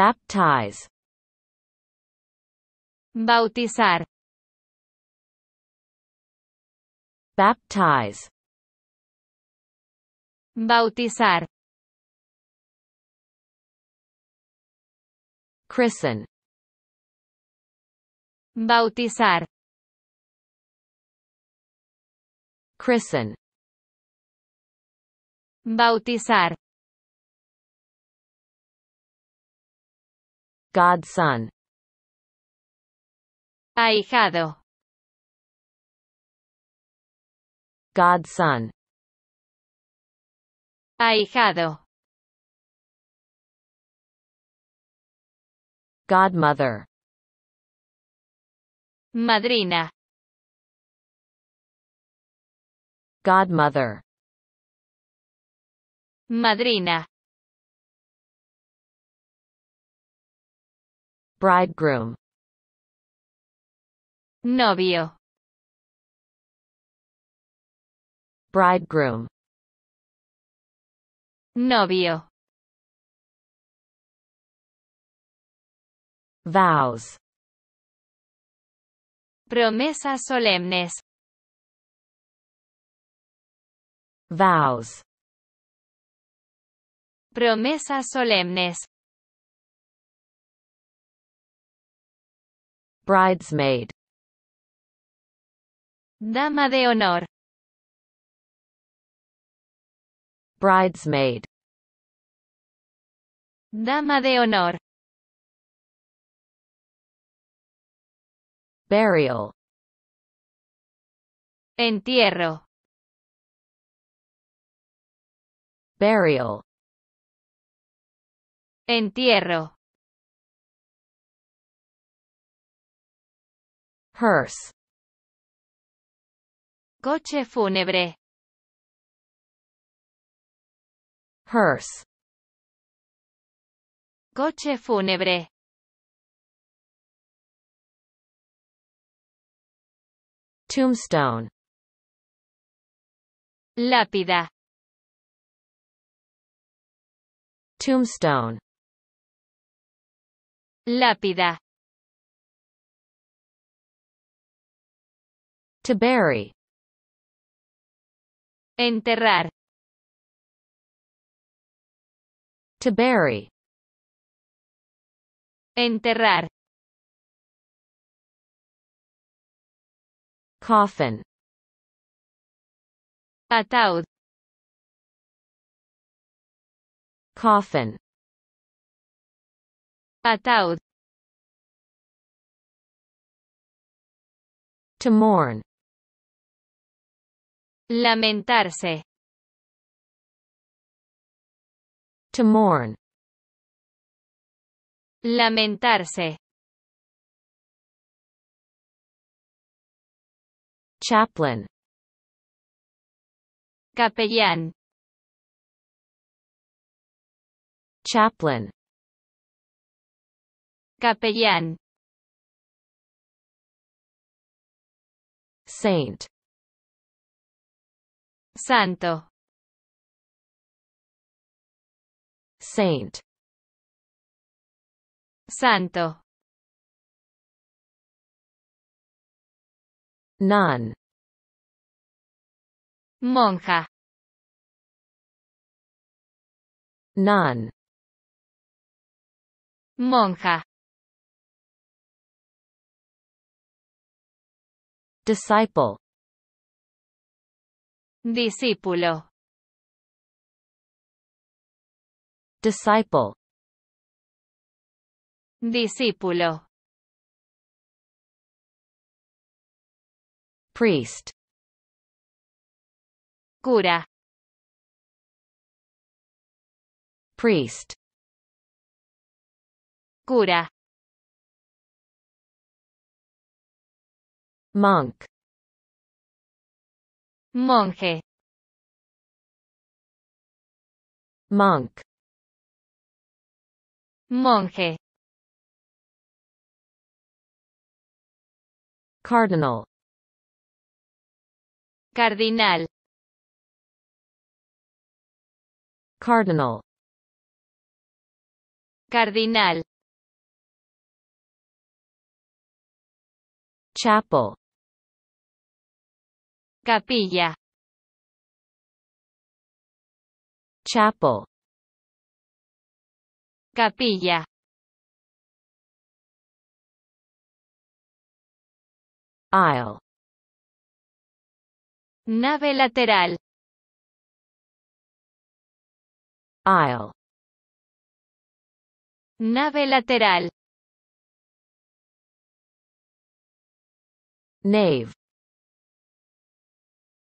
baptize bautizar baptize bautizar christen bautizar christen bautizar godson ahijado godson ahijado godmother madrina godmother madrina bridegroom novio bridegroom novio vows promesas solemnes vows promesas solemnes Bridesmaid Dama de honor Bridesmaid Dama de honor Burial Entierro Burial Entierro hearse coche fúnebre hearse coche fúnebre tombstone lápida tombstone lápida To bury. Enterrar. To bury. Enterrar. Coffin. Ataúd. Coffin. Ataúd. To mourn. Lamentarse. To mourn. Lamentarse. Chaplain. Capellán. Chaplain. Capellán. Saint. Santo. Saint. Santo. Nun. Monja. Nun. Monja. Disciple. Discípulo. Disciple. Discípulo. Priest. Cura. Priest. Cura. Monk. Monje. Monk. Monje. Cardinal. Cardinal. Cardinal. Cardinal. Chapel. Capilla. Chapel. Capilla. Aisle. Nave lateral. Aisle. Nave lateral. Nave.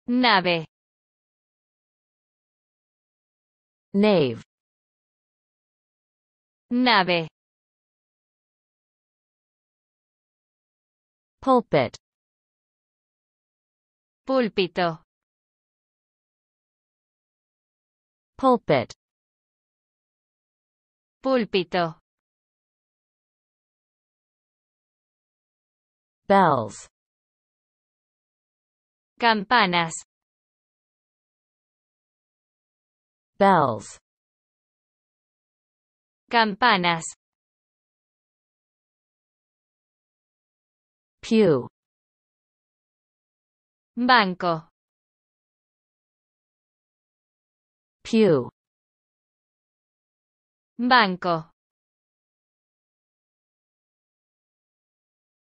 Nave. Nave. Nave. Pulpit. Púlpito. Pulpit. Púlpito. Bells. Campanas. Bells. Campanas. Pew. Banco. Pew. Banco.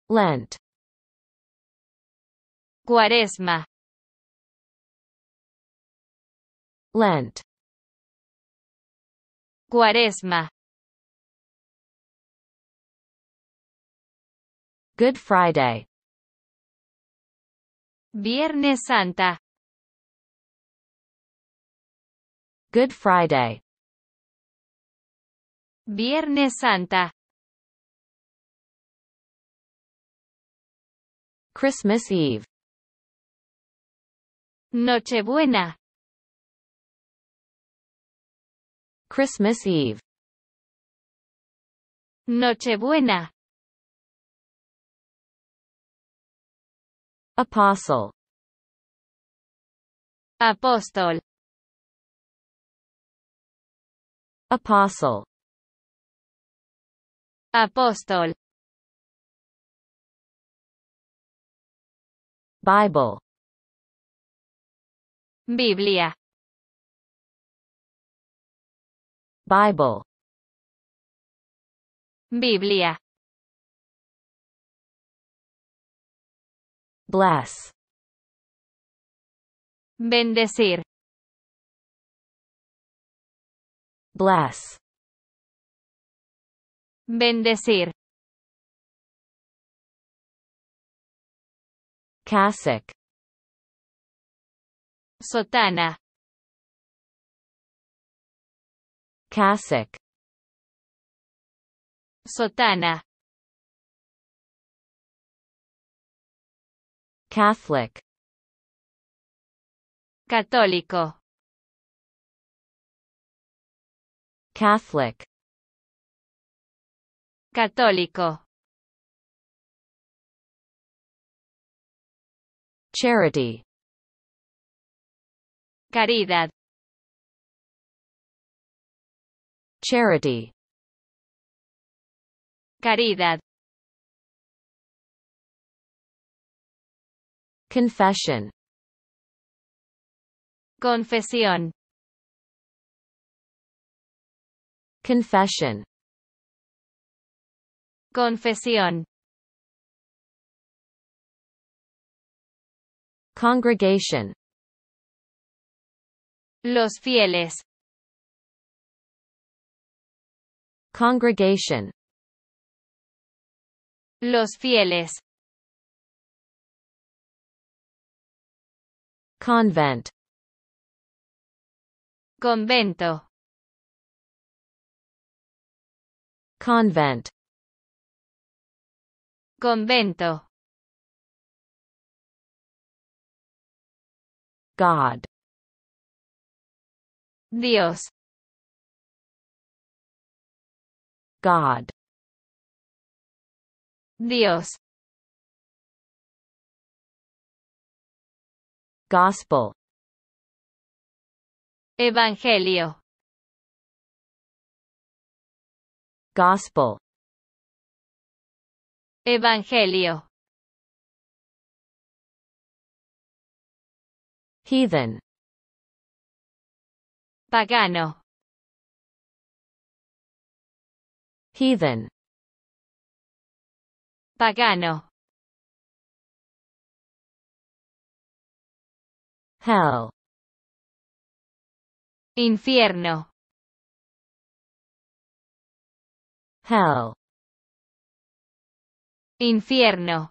Lent. Cuaresma. Lent. Cuaresma. Good Friday. Viernes Santa. Good Friday. Viernes Santa. Christmas Eve. Nochebuena. Christmas Eve. Nochebuena. Apostle. Apóstol. Apostle. Apóstol. Bible. Biblia. Bible. Biblia. Bless. Bendecir. Bless. Bendecir. Cassock. Sotana Cassock Sotana Catholic Católico Catholic Católico Charity Caridad. Charity. Caridad. Confession. Confesión. Confession. Confesión. Congregation Los fieles. Congregation. Los fieles. Convent. Convento. Convent. Convento. God. Dios. God. Dios. Gospel. Evangelio. Gospel. Evangelio. Heathen. Pagano. Heathen. Pagano. Hell. Infierno. Hell. Infierno.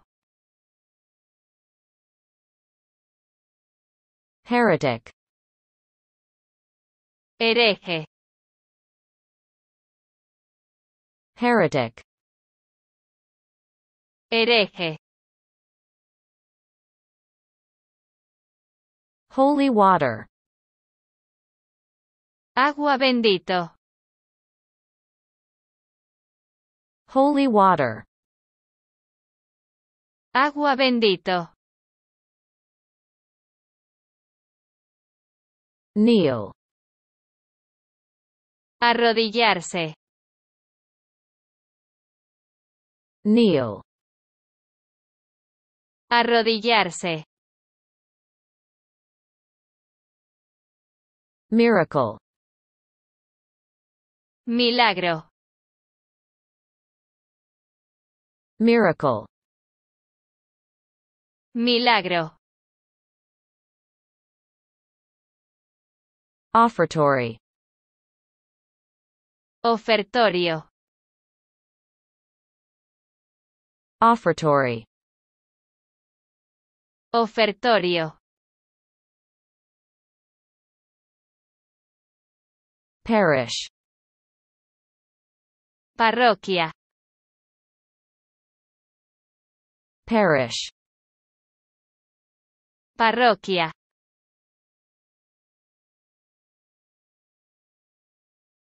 Heretic. Hereje. Heretic. Hereje. Holy water. Agua bendito. Holy water. Agua bendito. Kneel. Arrodillarse. Kneel. Arrodillarse. Miracle. Milagro. Miracle. Milagro. Offertory. Ofertorio. Offertory. Ofertorio. Parish. Parroquia. Parish. Parroquia.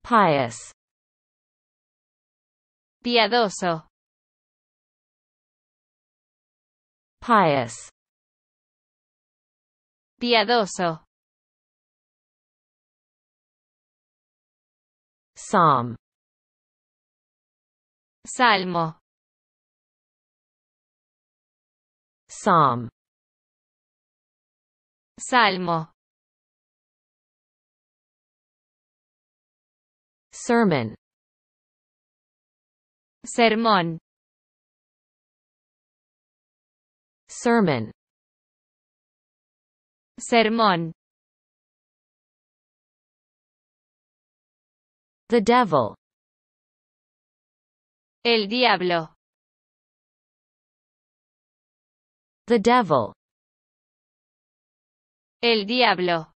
pious piadoso pious piadoso psalm salmo psalm salmo Sermon Sermon Sermon Sermon The devil El diablo The devil El diablo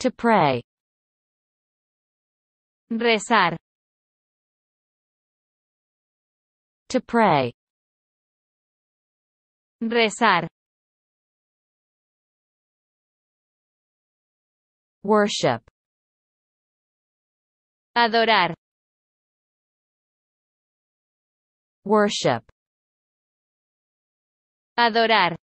To pray. Rezar. To pray. Rezar. Worship. Adorar. Worship. Adorar.